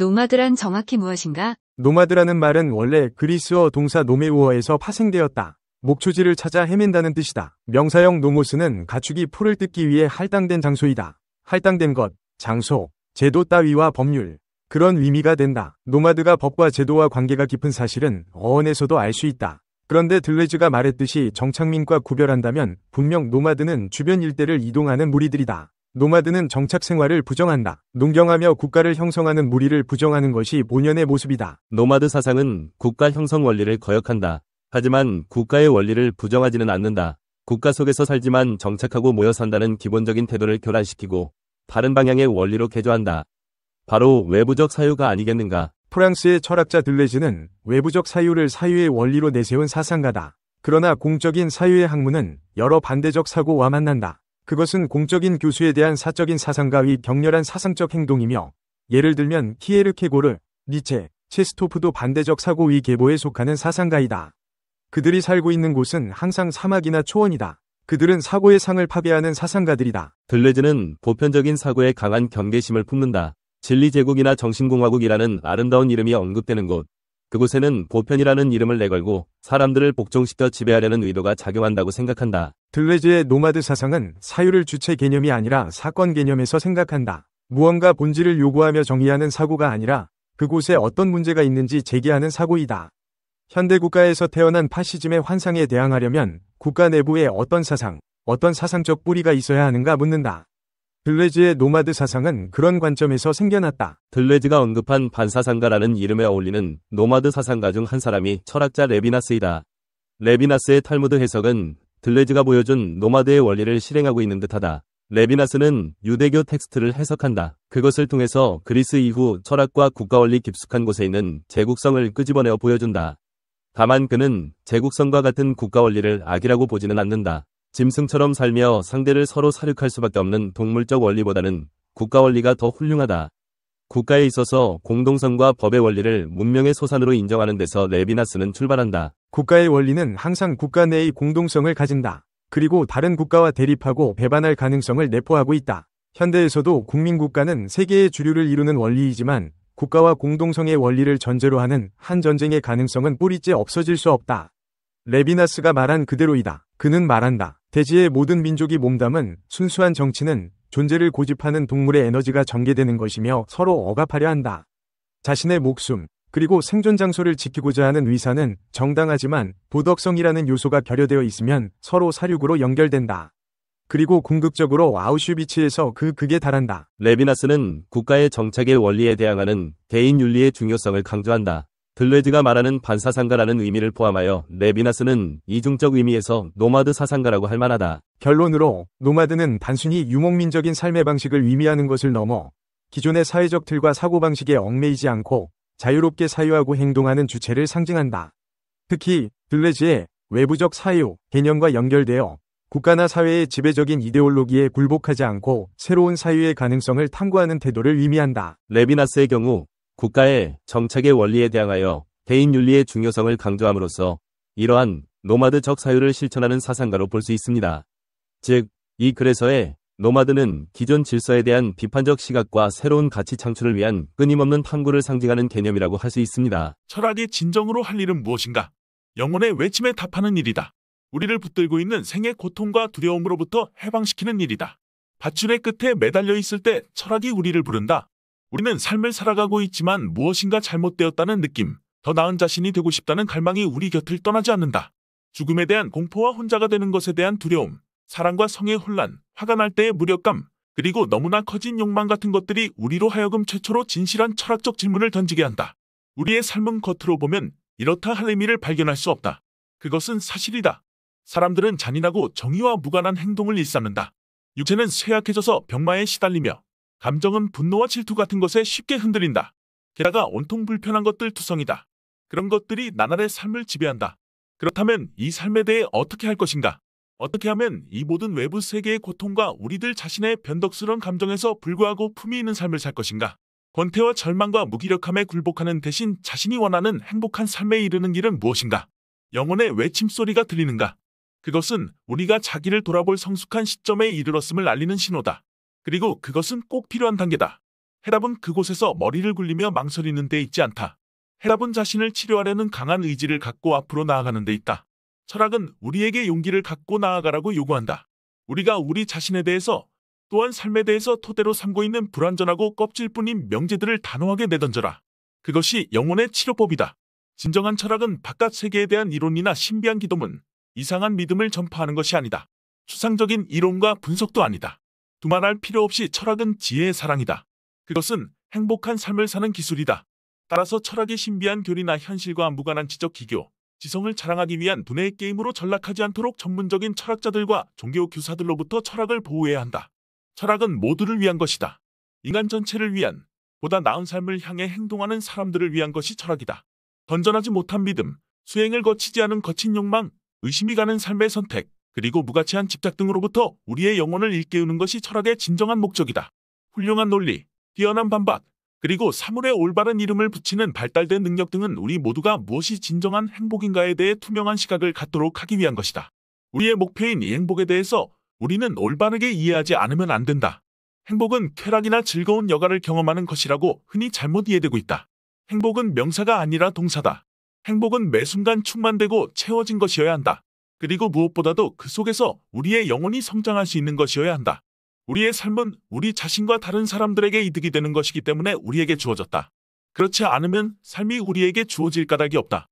노마드란 정확히 무엇인가? 노마드라는 말은 원래 그리스어 동사 노메우어에서 파생되었다. 목초지를 찾아 헤맨다는 뜻이다. 명사형 노모스는 가축이 풀을 뜯기 위해 할당된 장소이다. 할당된 것, 장소, 제도 따위와 법률, 그런 의미가 된다. 노마드가 법과 제도와 관계가 깊은 사실은 어원에서도 알 수 있다. 그런데 들레즈가 말했듯이 정착민과 구별한다면 분명 노마드는 주변 일대를 이동하는 무리들이다. 노마드는 정착 생활을 부정한다. 농경하며 국가를 형성하는 무리를 부정하는 것이 본연의 모습이다. 노마드 사상은 국가 형성 원리를 거역한다. 하지만 국가의 원리를 부정하지는 않는다. 국가 속에서 살지만 정착하고 모여 산다는 기본적인 태도를 교란시키고 다른 방향의 원리로 개조한다. 바로 외부적 사유가 아니겠는가. 프랑스의 철학자 들레즈는 외부적 사유를 사유의 원리로 내세운 사상가다. 그러나 공적인 사유의 학문은 여러 반대적 사고와 만난다. 그것은 공적인 교수에 대한 사적인 사상가의 격렬한 사상적 행동이며 예를 들면 키에르케고르, 니체, 체스토프도 반대적 사고의 계보에 속하는 사상가이다. 그들이 살고 있는 곳은 항상 사막이나 초원이다. 그들은 사고의 상을 파괴하는 사상가들이다. 들레즈는 보편적인 사고에 강한 경계심을 품는다. 진리 제국이나 정신공화국이라는 아름다운 이름이 언급되는 곳. 그곳에는 보편이라는 이름을 내걸고 사람들을 복종시켜 지배하려는 의도가 작용한다고 생각한다. 들레즈의 노마드 사상은 사유를 주체 개념이 아니라 사건 개념에서 생각한다. 무언가 본질을 요구하며 정의하는 사고가 아니라 그곳에 어떤 문제가 있는지 제기하는 사고이다. 현대 국가에서 태어난 파시즘의 환상에 대항하려면 국가 내부에 어떤 사상, 어떤 사상적 뿌리가 있어야 하는가 묻는다. 들레즈의 노마드 사상은 그런 관점에서 생겨났다. 들레즈가 언급한 반사상가라는 이름에 어울리는 노마드 사상가 중 한 사람이 철학자 레비나스이다. 레비나스의 탈무드 해석은 들레즈가 보여준 노마드의 원리를 실행하고 있는 듯하다. 레비나스는 유대교 텍스트를 해석한다. 그것을 통해서 그리스 이후 철학과 국가 원리 깊숙한 곳에 있는 제국성을 끄집어내어 보여준다. 다만 그는 제국성과 같은 국가 원리를 악이라고 보지는 않는다. 짐승처럼 살며 상대를 서로 사륙할 수밖에 없는 동물적 원리보다는 국가 원리가 더 훌륭하다. 국가에 있어서 공동성과 법의 원리를 문명의 소산으로 인정하는 데서 레비나스는 출발한다. 국가의 원리는 항상 국가 내의 공동성을 가진다. 그리고 다른 국가와 대립하고 배반할 가능성을 내포하고 있다. 현대에서도 국민국가는 세계의 주류를 이루는 원리이지만 국가와 공동성의 원리를 전제로 하는 한 전쟁의 가능성은 뿌리째 없어질 수 없다. 레비나스가 말한 그대로이다. 그는 말한다. 대지의 모든 민족이 몸담은 순수한 정치는 존재를 고집하는 동물의 에너지가 전개되는 것이며 서로 억압하려 한다. 자신의 목숨, 그리고 생존 장소를 지키고자 하는 의사는 정당하지만 도덕성이라는 요소가 결여되어 있으면 서로 사륙으로 연결된다. 그리고 궁극적으로 아우슈비츠에서 그 극에 달한다. 레비나스는 국가의 정착의 원리에 대항하는 개인 윤리의 중요성을 강조한다. 들레즈가 말하는 반사상가라는 의미를 포함하여 레비나스는 이중적 의미에서 노마드 사상가라고 할 만하다. 결론으로 노마드는 단순히 유목민적인 삶의 방식을 의미하는 것을 넘어 기존의 사회적 틀과 사고방식에 얽매이지 않고 자유롭게 사유하고 행동하는 주체를 상징한다. 특히 들레지의 외부적 사유 개념과 연결되어 국가나 사회의 지배적인 이데올로기에 굴복하지 않고 새로운 사유의 가능성을 탐구하는 태도를 의미한다. 레비나스의 경우 국가의 정착의 원리에 대항하여 개인 윤리의 중요성을 강조함으로써 이러한 노마드적 사유를 실천하는 사상가로 볼 수 있습니다. 즉, 이 글에서의 노마드는 기존 질서에 대한 비판적 시각과 새로운 가치 창출을 위한 끊임없는 탐구를 상징하는 개념이라고 할 수 있습니다. 철학이 진정으로 할 일은 무엇인가? 영혼의 외침에 답하는 일이다. 우리를 붙들고 있는 생의 고통과 두려움으로부터 해방시키는 일이다. 밧줄의 끝에 매달려 있을 때 철학이 우리를 부른다. 우리는 삶을 살아가고 있지만 무엇인가 잘못되었다는 느낌, 더 나은 자신이 되고 싶다는 갈망이 우리 곁을 떠나지 않는다. 죽음에 대한 공포와 혼자가 되는 것에 대한 두려움, 사랑과 성의 혼란, 화가 날 때의 무력감, 그리고 너무나 커진 욕망 같은 것들이 우리로 하여금 최초로 진실한 철학적 질문을 던지게 한다. 우리의 삶은 겉으로 보면 이렇다 할 의미를 발견할 수 없다. 그것은 사실이다. 사람들은 잔인하고 정의와 무관한 행동을 일삼는다. 육체는 쇠약해져서 병마에 시달리며 감정은 분노와 질투 같은 것에 쉽게 흔들린다. 게다가 온통 불편한 것들 투성이다. 그런 것들이 나날의 삶을 지배한다. 그렇다면 이 삶에 대해 어떻게 할 것인가? 어떻게 하면 이 모든 외부 세계의 고통과 우리들 자신의 변덕스러운 감정에서 불구하고 품위 있는 삶을 살 것인가? 권태와 절망과 무기력함에 굴복하는 대신 자신이 원하는 행복한 삶에 이르는 길은 무엇인가? 영혼의 외침 소리가 들리는가? 그것은 우리가 자기를 돌아볼 성숙한 시점에 이르렀음을 알리는 신호다. 그리고 그것은 꼭 필요한 단계다. 해답은 그곳에서 머리를 굴리며 망설이는 데 있지 않다. 해답은 자신을 치료하려는 강한 의지를 갖고 앞으로 나아가는 데 있다. 철학은 우리에게 용기를 갖고 나아가라고 요구한다. 우리가 우리 자신에 대해서 또한 삶에 대해서 토대로 삼고 있는 불완전하고 껍질뿐인 명제들을 단호하게 내던져라. 그것이 영혼의 치료법이다. 진정한 철학은 바깥 세계에 대한 이론이나 신비한 기도문, 이상한 믿음을 전파하는 것이 아니다. 추상적인 이론과 분석도 아니다. 두말할 필요 없이 철학은 지혜의 사랑이다. 그것은 행복한 삶을 사는 기술이다. 따라서 철학의 신비한 교리나 현실과 무관한 지적 기교, 지성을 자랑하기 위한 분해의 게임으로 전락하지 않도록 전문적인 철학자들과 종교 교사들로부터 철학을 보호해야 한다. 철학은 모두를 위한 것이다. 인간 전체를 위한, 보다 나은 삶을 향해 행동하는 사람들을 위한 것이 철학이다. 던전하지 못한 믿음, 수행을 거치지 않은 거친 욕망, 의심이 가는 삶의 선택, 그리고 무가치한 집착 등으로부터 우리의 영혼을 일깨우는 것이 철학의 진정한 목적이다. 훌륭한 논리, 뛰어난 반박, 그리고 사물에 올바른 이름을 붙이는 발달된 능력 등은 우리 모두가 무엇이 진정한 행복인가에 대해 투명한 시각을 갖도록 하기 위한 것이다. 우리의 목표인 이 행복에 대해서 우리는 올바르게 이해하지 않으면 안 된다. 행복은 쾌락이나 즐거운 여가를 경험하는 것이라고 흔히 잘못 이해되고 있다. 행복은 명사가 아니라 동사다. 행복은 매 순간 충만되고 채워진 것이어야 한다. 그리고 무엇보다도 그 속에서 우리의 영혼이 성장할 수 있는 것이어야 한다. 우리의 삶은 우리 자신과 다른 사람들에게 이득이 되는 것이기 때문에 우리에게 주어졌다. 그렇지 않으면 삶이 우리에게 주어질 까닭이 없다.